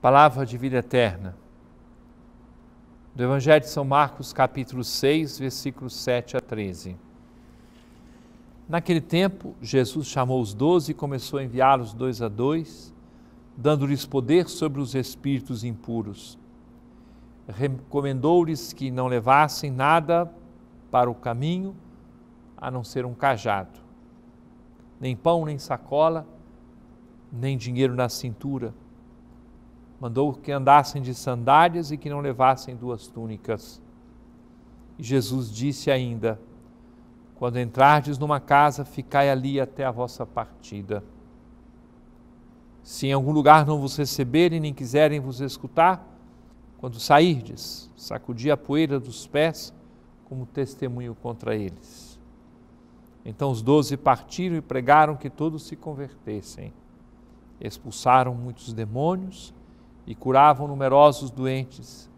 Palavra de vida eterna. Do Evangelho de São Marcos, capítulo 6, versículos 7 a 13. Naquele tempo, Jesus chamou os doze e começou a enviá-los dois a dois, dando-lhes poder sobre os espíritos impuros. Recomendou-lhes que não levassem nada para o caminho, a não ser um cajado, nem pão, nem sacola, nem dinheiro na cintura mandou que andassem de sandálias e que não levassem duas túnicas. E Jesus disse ainda: Quando entrardes numa casa, ficai ali até a vossa partida. Se em algum lugar não vos receberem nem quiserem vos escutar, quando sairdes, sacudi a poeira dos pés como testemunho contra eles. Então os doze partiram e pregaram que todos se convertessem. Expulsaram muitos demônios e curavam numerosos doentes,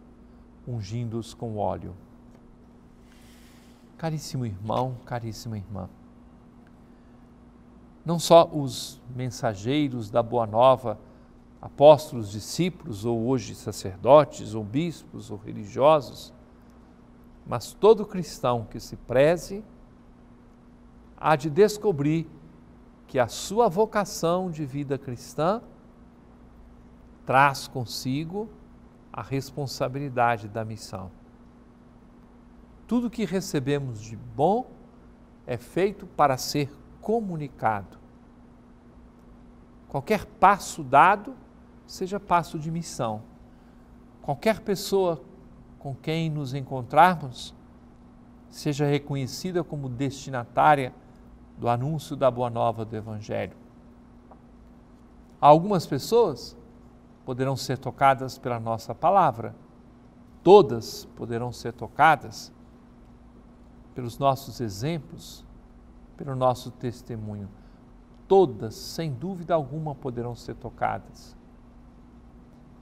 ungindo-os com óleo. Caríssimo irmão, caríssima irmã, não só os mensageiros da Boa Nova, apóstolos, discípulos, ou hoje sacerdotes, ou bispos, ou religiosos, mas todo cristão que se preze há de descobrir que a sua vocação de vida cristã traz consigo a responsabilidade da missão. Tudo que recebemos de bom é feito para ser comunicado. Qualquer passo dado, seja passo de missão. Qualquer pessoa com quem nos encontrarmos, seja reconhecida como destinatária do anúncio da boa nova do Evangelho. Há algumas pessoas poderão ser tocadas pela nossa palavra, todas poderão ser tocadas pelos nossos exemplos, pelo nosso testemunho. Todas, sem dúvida alguma, poderão ser tocadas.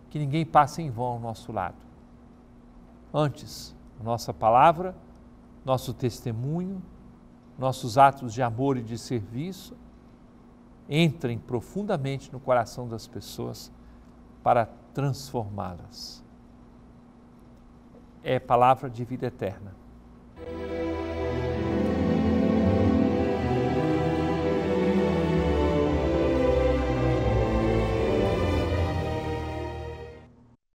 Que ninguém passe em vão ao nosso lado. Antes, nossa palavra, nosso testemunho, nossos atos de amor e de serviço entrem profundamente no coração das pessoas para transformá-las. É palavra de vida eterna.